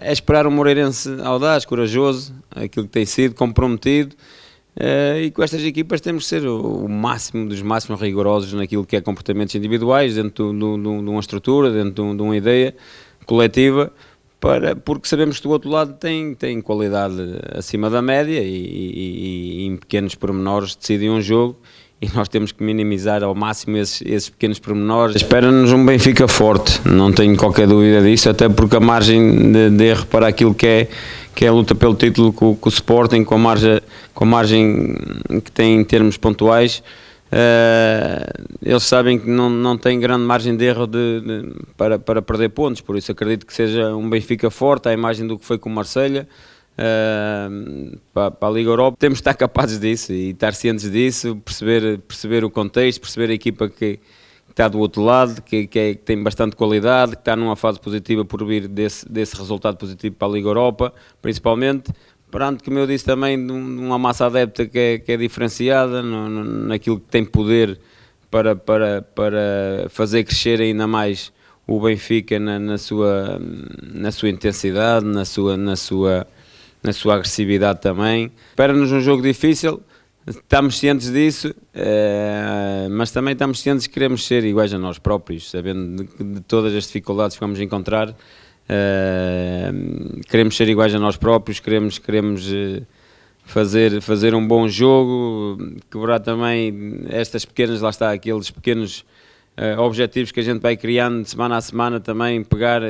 É esperar um Moreirense audaz, corajoso, aquilo que tem sido, comprometido. Eh, e com estas equipas temos que ser o, máximo dos máximos rigorosos naquilo que é comportamentos individuais, dentro de, uma estrutura, dentro de uma ideia coletiva, para, porque sabemos que do outro lado tem, tem qualidade acima da média e, e, e em pequenos pormenores decidem um jogo e nós temos que minimizar ao máximo esses, esses pequenos pormenores. Espera-nos um Benfica forte, não tenho qualquer dúvida disso, até porque a margem de, de erro para aquilo que é, que é a luta pelo título com, com o Sporting, com a, margem, com a margem que tem em termos pontuais, uh, eles sabem que não, não têm grande margem de erro de, de, para, para perder pontos, por isso acredito que seja um Benfica forte, à imagem do que foi com o Marseille Uh, para, para, a Liga Europa. Temos de estar capazes disso e estar cientes disso, perceber, perceber o contexto, perceber a equipa que, que está do outro lado, que, que, é, que, tem bastante qualidade, que está numa fase positiva por vir desse, desse resultado positivo para a Liga Europa, principalmente. Perante, como eu disse também, de uma massa adepta que é, é diferenciada no, no, naquilo que tem poder para, para, para fazer crescer ainda mais o Benfica na, na sua, na sua intensidade, na sua, na sua na sua agressividade também. Espera-nos um jogo difícil, estamos cientes disso, eh, mas também estamos cientes que queremos ser iguais a nós próprios, sabendo de, todas as dificuldades que vamos encontrar. Eh, queremos ser iguais a nós próprios, queremos, queremos eh, fazer, fazer um bom jogo, quebrar também estas pequenas, lá está, aqueles pequenos objetivos que a gente vai criando semana a semana também, pegar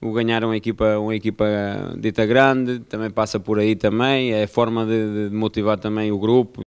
o ganhar uma equipa, uma equipa dita grande também passa por aí também, é forma de, de motivar também o grupo.